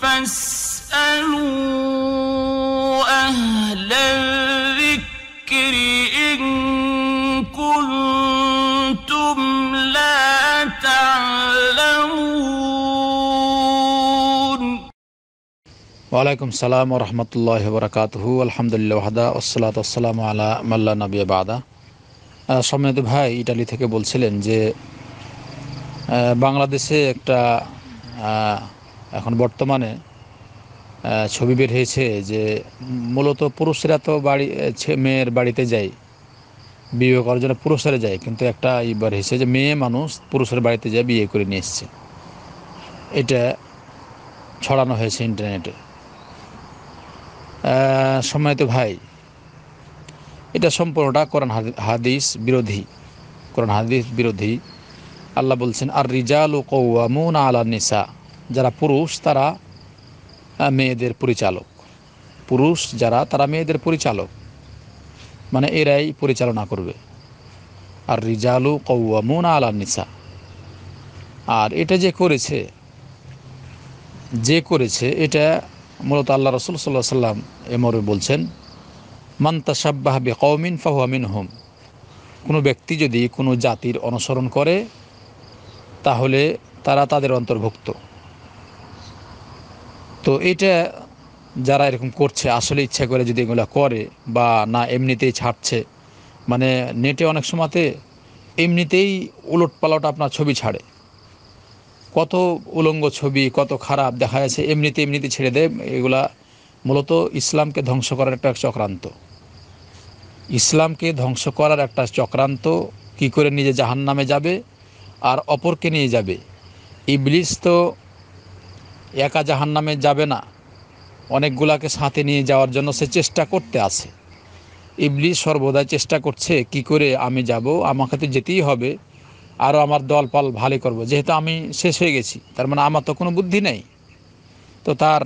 فاسألوا أهل الذكر إن كنتم لا تعلمون وعليكم السلام ورحمة الله وبركاته الحمد لله وحده والصلاة والسلام على من لا نبي بعده آه، সম্মানিত ভাই ইটালি থেকে বলছিলেন যে বাংলাদেশে একটা এখন বর্তমানে ছবি বের হয়েছে যে মূলত পুরুষরা তো বাড়ি মেয়ের বাড়িতে যায় বিয়ে করার জন্য পুরুষরা যায় কিন্তু একটা এবার হয়েছে যে মেয়ে মানুষ পুরুষের বাড়িতে যায় বিয়ে করে নিয়ে এসছে এটা ছড়ানো হয়েছে ইন্টারনেটে সময় তো ভাই এটা সম্পূর্ণটা কোরআন হাদিস বিরোধী কোরআন হাদিস বিরোধী আল্লাহ বলছেন আর রিজাল ও কৌয়ামুন আলা নিসা যারা পুরুষ তারা মেয়েদের পরিচালক পুরুষ যারা তারা মেয়েদের পরিচালক মানে এরাই পরিচালনা করবে আর রিজালু আল আলা নিসা আর এটা যে করেছে যে করেছে এটা মূলত আল্লাহ রসুল সাল্লাহ সাল্লাম এমরে বলছেন মান্তাসাব্বাহ বে কৌমিন ফাহুয়ামিন হোম কোনো ব্যক্তি যদি কোনো জাতির অনুসরণ করে তাহলে তারা তাদের অন্তর্ভুক্ত তো এটা যারা এরকম করছে আসলে ইচ্ছা করে যদি এগুলো করে বা না এমনিতেই ছাড়ছে মানে নেটে অনেক সময়তে এমনিতেই উলট পালট আপনার ছবি ছাড়ে কত উলঙ্গ ছবি কত খারাপ দেখা যাচ্ছে এমনিতে এমনিতে ছেড়ে দেয় এগুলা মূলত ইসলামকে ধ্বংস করার একটা চক্রান্ত ইসলামকে ধ্বংস করার একটা চক্রান্ত কি করে নিজে জাহান নামে যাবে আর অপরকে নিয়ে যাবে ইবলিস তো একা জাহান নামে যাবে না অনেকগুলাকে সাথে নিয়ে যাওয়ার জন্য সে চেষ্টা করতে আছে ইবলি সর্বদাই চেষ্টা করছে কি করে আমি যাব আমাকে তো যেতেই হবে আরও আমার দল পাল ভালো করব যেহেতু আমি শেষ হয়ে গেছি তার মানে আমার তো কোনো বুদ্ধি নেই তো তার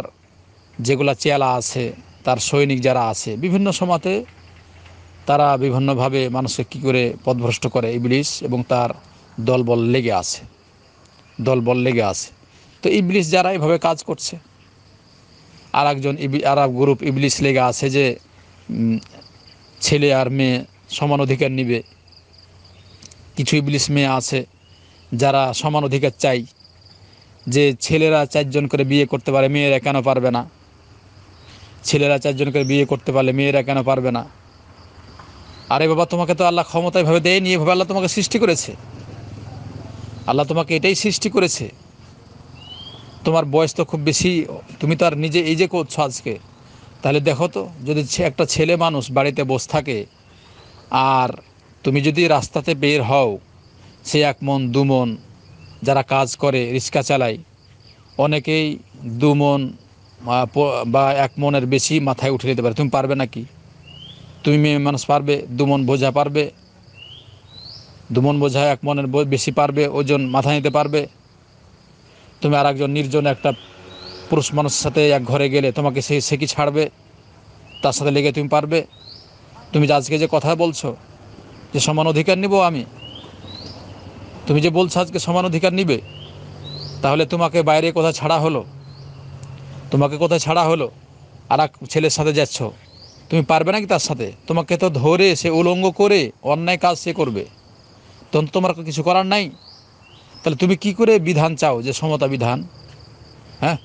যেগুলা চেলা আছে তার সৈনিক যারা আছে বিভিন্ন সময়তে তারা বিভিন্নভাবে মানুষকে কি করে পথভ্রষ্ট করে ইবলিশ এবং তার দলবল লেগে আছে দলবল লেগে আছে তো ইবলিশ যারা এভাবে কাজ করছে আর একজন আর এক গ্রুপ ইবলিশ লেগে আছে যে ছেলে আর মেয়ে সমান অধিকার নিবে কিছু ইবলিশ মেয়ে আছে যারা সমান অধিকার চাই যে ছেলেরা চারজন করে বিয়ে করতে পারে মেয়েরা কেন পারবে না ছেলেরা চারজন করে বিয়ে করতে পারলে মেয়েরা কেন পারবে না আরে বাবা তোমাকে তো আল্লাহ ক্ষমতায় ভাবে দেয়নি এভাবে আল্লাহ তোমাকে সৃষ্টি করেছে আল্লাহ তোমাকে এটাই সৃষ্টি করেছে তোমার বয়স তো খুব বেশি তুমি তো আর নিজে এই যে করছো আজকে তাহলে দেখো তো যদি একটা ছেলে মানুষ বাড়িতে বসে থাকে আর তুমি যদি রাস্তাতে বের হও সে এক মন দুমন যারা কাজ করে রিক্সা চালায় অনেকেই দুমন বা এক মনের বেশি মাথায় উঠে নিতে পারে তুমি পারবে নাকি তুমি মেয়ে মানুষ পারবে দুমন বোঝা পারবে দুমন বোঝা এক মনের বেশি পারবে ওজন মাথায় নিতে পারবে তুমি আর একজন নির্জন একটা পুরুষ মানুষের সাথে এক ঘরে গেলে তোমাকে সে সে কি ছাড়বে তার সাথে লেগে তুমি পারবে তুমি যে আজকে যে কথা বলছো যে সমান অধিকার নিব আমি তুমি যে বলছো আজকে সমান অধিকার নিবে তাহলে তোমাকে বাইরে কোথায় ছাড়া হলো তোমাকে কোথায় ছাড়া হলো আর এক ছেলের সাথে যাচ্ছ তুমি পারবে নাকি তার সাথে তোমাকে তো ধরে সে উলঙ্গ করে অন্যায় কাজ সে করবে তখন তোমার কিছু করার নাই তাহলে তুমি কি করে বিধান চাও যে সমতা বিধান হ্যাঁ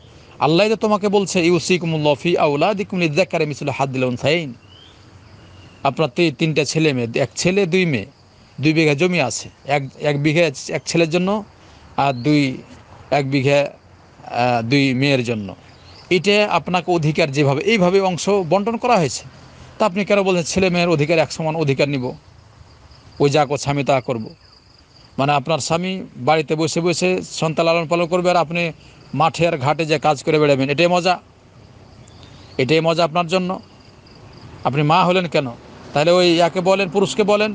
আল্লাহ তো তোমাকে বলছে ইউসিকুমুল্লফি আউলা দিকুমিদাকারে মিছিল হাত দিল সাইন আপনার তিনটা ছেলে মেয়ে এক ছেলে দুই মেয়ে দুই বিঘা জমি আছে এক এক বিঘে এক ছেলের জন্য আর দুই এক বিঘে দুই মেয়ের জন্য এটা আপনাকে অধিকার যেভাবে এইভাবে অংশ বন্টন করা হয়েছে তা আপনি কেন বলছেন ছেলে মেয়ের অধিকার এক সমান অধিকার নিব ওই যা করছে আমি তা করবো মানে আপনার স্বামী বাড়িতে বসে বসে সন্তান লালন পালন করবে আর আপনি মাঠে আর ঘাটে যে কাজ করে বেড়াবেন এটাই মজা এটাই মজা আপনার জন্য আপনি মা হলেন কেন তাহলে ওই ইয়াকে বলেন পুরুষকে বলেন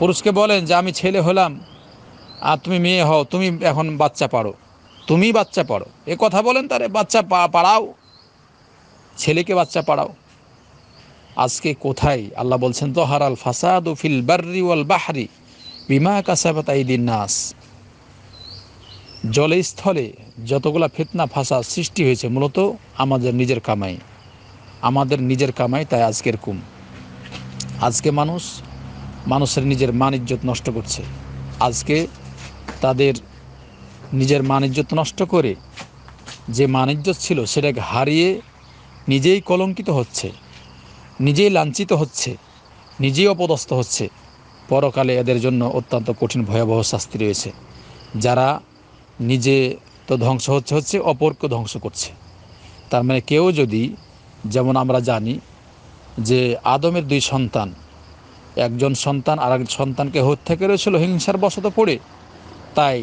পুরুষকে বলেন যে আমি ছেলে হলাম আর তুমি মেয়ে হও তুমি এখন বাচ্চা পাড়ো তুমি বাচ্চা পাড়ো এ কথা বলেন তারে বাচ্চা পাড়াও ছেলেকে বাচ্চা পাড়াও আজকে কোথায় আল্লাহ বলছেন তো আল ফাসাদ ফিল বার্রি ওয়াল বাহারি বিমা কাসাবাত নাস জলে স্থলে যতগুলা ফেতনা ফাঁসা সৃষ্টি হয়েছে মূলত আমাদের নিজের কামাই আমাদের নিজের কামাই তাই আজকের কুম আজকে মানুষ মানুষের নিজের মান ইজ্জত নষ্ট করছে আজকে তাদের নিজের মান ইজ্জত নষ্ট করে যে মান ইজ্জত ছিল সেটাকে হারিয়ে নিজেই কলঙ্কিত হচ্ছে নিজেই লাঞ্ছিত হচ্ছে নিজেই অপদস্থ হচ্ছে পরকালে এদের জন্য অত্যন্ত কঠিন ভয়াবহ শাস্তি রয়েছে যারা নিজে তো ধ্বংস হচ্ছে হচ্ছে অপরকে ধ্বংস করছে তার মানে কেউ যদি যেমন আমরা জানি যে আদমের দুই সন্তান একজন সন্তান আর সন্তানকে হত্যা করেছিল হিংসার বশত পড়ে তাই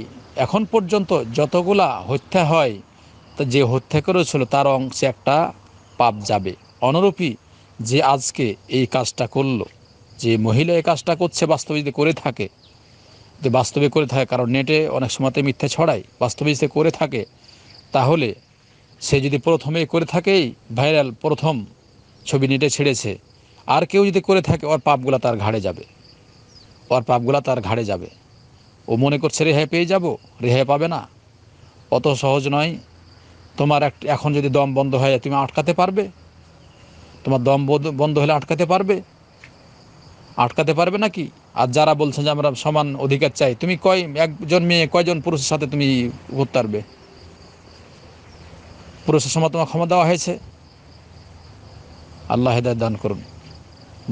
এখন পর্যন্ত যতগুলা হত্যা হয় তা যে হত্যা করেছিল তার অংশে একটা পাপ যাবে অনুরূপী যে আজকে এই কাজটা করলো যে মহিলা এই কাজটা করছে বাস্তবে যদি করে থাকে যে বাস্তবে করে থাকে কারণ নেটে অনেক সময়তে মিথ্যে ছড়ায় বাস্তবে যদি করে থাকে তাহলে সে যদি প্রথমে করে থাকেই ভাইরাল প্রথম ছবি নেটে ছেড়েছে আর কেউ যদি করে থাকে ওর পাপগুলো তার ঘাড়ে যাবে ওর পাপগুলো তার ঘাড়ে যাবে ও মনে করছে রেহাই পেয়ে যাব রেহাই পাবে না অত সহজ নয় তোমার এখন যদি দম বন্ধ হয় তুমি আটকাতে পারবে তোমার দম বন্ধ হলে আটকাতে পারবে আটকাতে পারবে নাকি আর যারা বলছেন যে আমরা সমান অধিকার চাই তুমি কয় একজন মেয়ে কয়জন পুরুষের সাথে তুমি করতে পারবে পুরুষের সময় তোমার ক্ষমা দেওয়া হয়েছে আল্লাহ হেদায় দান করুন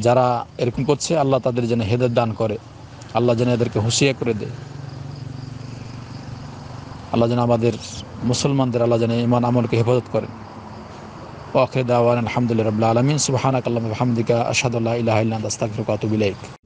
যারা এরকম করছে আল্লাহ তাদের যেন হেদের দান করে আল্লাহ যেন এদেরকে হুঁশিয়া করে দেয় আল্লাহ যেন আমাদের মুসলমানদের আল্লাহ যেন ইমান আমলকে হেফাজত করেন واخر دعوانا الحمد لله رب العالمين سبحانك اللهم وبحمدك اشهد ان لا اله الا انت استغفرك واتوب اليك